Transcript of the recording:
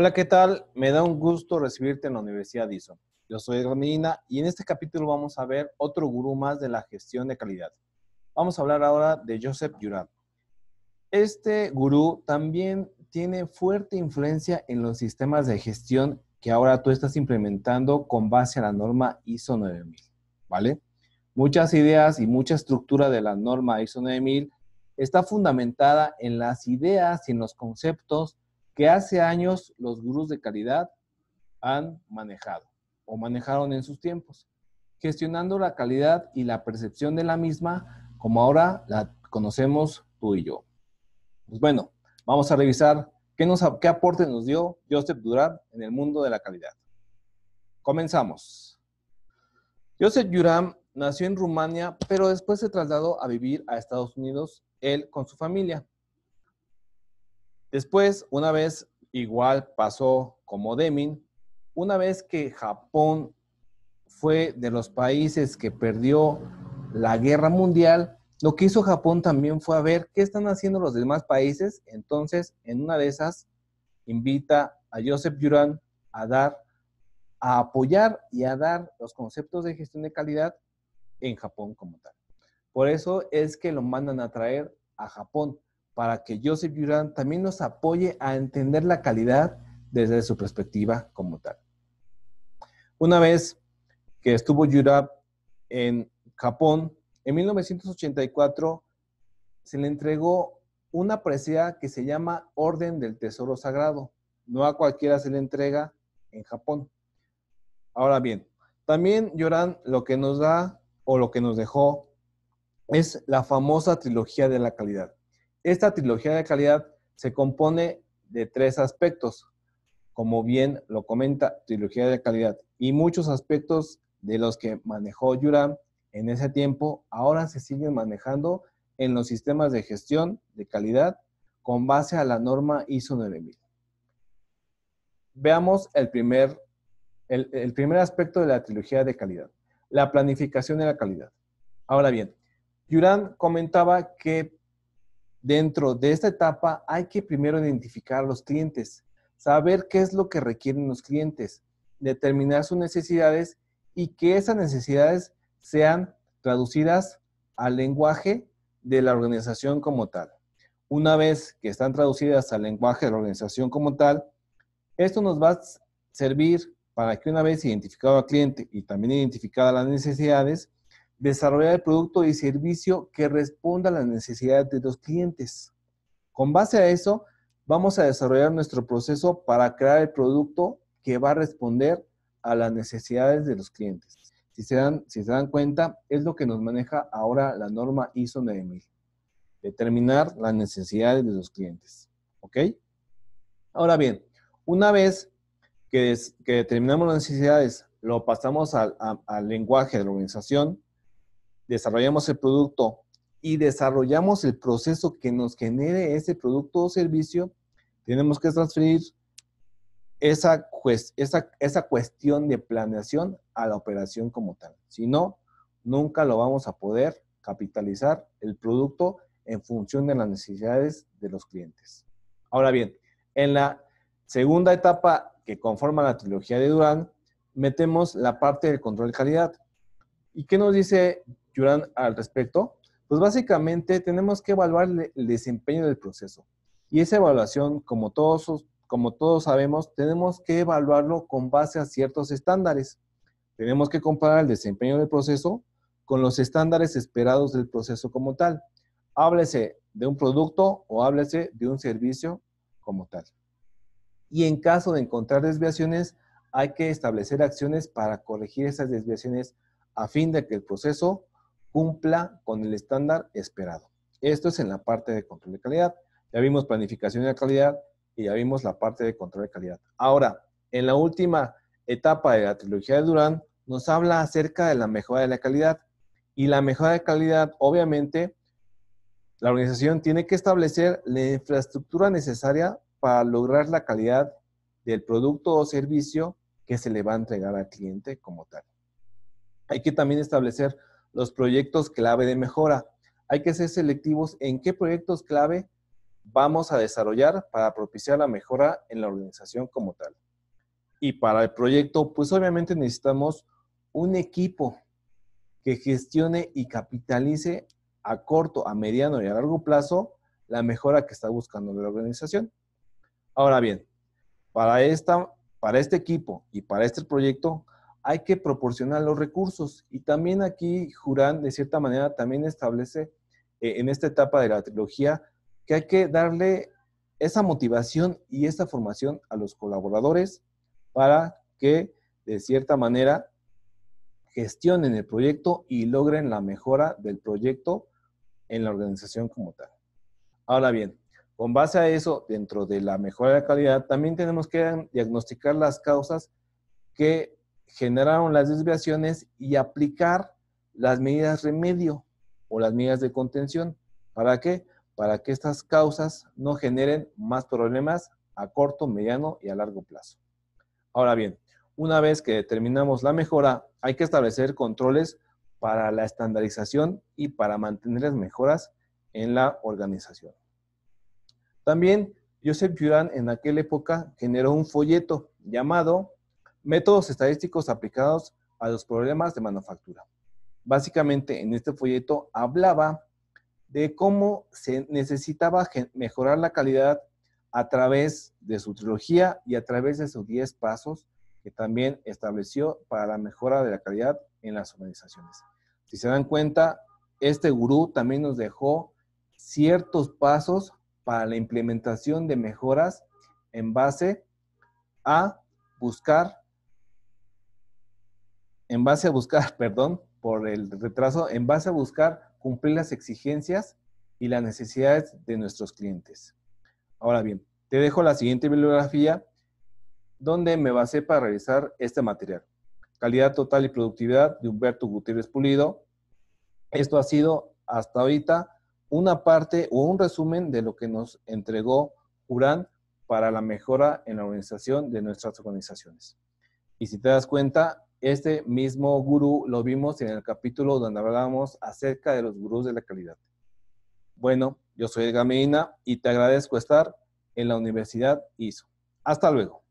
Hola, ¿qué tal? Me da un gusto recibirte en la Universidad ISO. Yo soy Ronina y en este capítulo vamos a ver otro gurú más de la gestión de calidad. Vamos a hablar ahora de Joseph Jurat. Este gurú también tiene fuerte influencia en los sistemas de gestión que ahora tú estás implementando con base a la norma ISO 9000, ¿vale? Muchas ideas y mucha estructura de la norma ISO 9000 está fundamentada en las ideas y en los conceptos que hace años los gurús de calidad han manejado o manejaron en sus tiempos, gestionando la calidad y la percepción de la misma como ahora la conocemos tú y yo. Pues bueno, vamos a revisar qué, nos, qué aporte nos dio Joseph Durán en el mundo de la calidad. Comenzamos. Joseph Durán nació en Rumania, pero después se trasladó a vivir a Estados Unidos, él con su familia. Después, una vez igual pasó como Deming, una vez que Japón fue de los países que perdió la guerra mundial, lo que hizo Japón también fue a ver qué están haciendo los demás países. Entonces, en una de esas, invita a Joseph Yuran a dar, a apoyar y a dar los conceptos de gestión de calidad en Japón como tal. Por eso es que lo mandan a traer a Japón para que Joseph Yuran también nos apoye a entender la calidad desde su perspectiva como tal. Una vez que estuvo Yurab en Japón, en 1984 se le entregó una presea que se llama Orden del Tesoro Sagrado. No a cualquiera se le entrega en Japón. Ahora bien, también Yoran lo que nos da o lo que nos dejó es la famosa trilogía de la calidad. Esta trilogía de calidad se compone de tres aspectos, como bien lo comenta, trilogía de calidad, y muchos aspectos de los que manejó Yuram en ese tiempo ahora se siguen manejando en los sistemas de gestión de calidad con base a la norma ISO 9000. Veamos el primer, el, primer aspecto de la trilogía de calidad, la planificación de la calidad. Ahora bien, Yuran comentaba que dentro de esta etapa hay que primero identificar a los clientes, saber qué es lo que requieren los clientes, determinar sus necesidades y que esas necesidades sean traducidas al lenguaje de la organización como tal. Una vez que están traducidas al lenguaje de la organización como tal, esto nos va a servir para que una vez identificado al cliente y también identificadas las necesidades, desarrollar el producto y servicio que responda a las necesidades de los clientes. Con base a eso, vamos a desarrollar nuestro proceso para crear el producto que va a responder a las necesidades de los clientes. Si se dan, si se dan cuenta, es lo que nos maneja ahora la norma ISO 9000. Determinar las necesidades de los clientes. ¿Ok? Ahora bien, una vez que, determinamos las necesidades, lo pasamos al lenguaje de la organización, desarrollamos el producto y desarrollamos el proceso que nos genere ese producto o servicio, tenemos que transferir esa, esa, cuestión de planeación a la operación como tal. Si no, nunca lo vamos a poder capitalizar el producto en función de las necesidades de los clientes. Ahora bien, en la segunda etapa que conforma la trilogía de Durán, metemos la parte del control de calidad. ¿Y qué nos dice Yuran al respecto? Pues básicamente tenemos que evaluar el desempeño del proceso. Y esa evaluación, como todos, como todos sabemos, tenemos que evaluarlo con base a ciertos estándares. Tenemos que comparar el desempeño del proceso con los estándares esperados del proceso como tal. Háblese de un producto o háblese de un servicio como tal. Y en caso de encontrar desviaciones, hay que establecer acciones para corregir esas desviaciones a fin de que el proceso cumpla con el estándar esperado. Esto es en la parte de control de calidad. Ya vimos planificación de calidad y ya vimos la parte de control de calidad. Ahora, en la última etapa de la trilogía de Durán, nos habla acerca de la mejora de la calidad. Y la mejora de calidad, obviamente, la organización tiene que establecer la infraestructura necesaria para lograr la calidad del producto o servicio que se le va a entregar al cliente como tal. Hay que también establecer los proyectos clave de mejora. Hay que ser selectivos en qué proyectos clave vamos a desarrollar para propiciar la mejora en la organización como tal. Y para el proyecto, pues obviamente necesitamos un equipo que gestione y capitalice a corto, a mediano y a largo plazo la mejora que está buscando la organización. Ahora bien, para, esta, para este equipo y para este proyecto hay que proporcionar los recursos. Y también aquí Jurán, de cierta manera, también establece eh, en esta etapa de la trilogía que hay que darle esa motivación y esa formación a los colaboradores para que, de cierta manera, gestionen el proyecto y logren la mejora del proyecto en la organización como tal. Ahora bien, con base a eso, dentro de la mejora de la calidad, también tenemos que diagnosticar las causas que generaron las desviaciones y aplicar las medidas remedio o las medidas de contención. ¿Para qué? Para que estas causas no generen más problemas a corto, mediano y a largo plazo. Ahora bien, una vez que determinamos la mejora, hay que establecer controles para la estandarización y para mantener las mejoras en la organización. También Joseph Juran en aquella época generó un folleto llamado Métodos estadísticos aplicados a los problemas de manufactura. Básicamente, en este folleto hablaba de cómo se necesitaba mejorar la calidad a través de su trilogía y a través de sus 10 pasos que también estableció para la mejora de la calidad en las organizaciones. Si se dan cuenta, este gurú también nos dejó ciertos pasos para la implementación de mejoras en base a buscar en base a buscar, perdón por el retraso, en base a buscar cumplir las exigencias y las necesidades de nuestros clientes. Ahora bien, te dejo la siguiente bibliografía donde me basé para revisar este material. Calidad total y productividad de Humberto Gutiérrez Pulido. Esto ha sido hasta ahorita una parte o un resumen de lo que nos entregó Urán para la mejora en la organización de nuestras organizaciones. Y si te das cuenta, este mismo gurú lo vimos en el capítulo donde hablábamos acerca de los gurús de la calidad. Bueno, yo soy Edgar y te agradezco estar en la Universidad ISO. Hasta luego.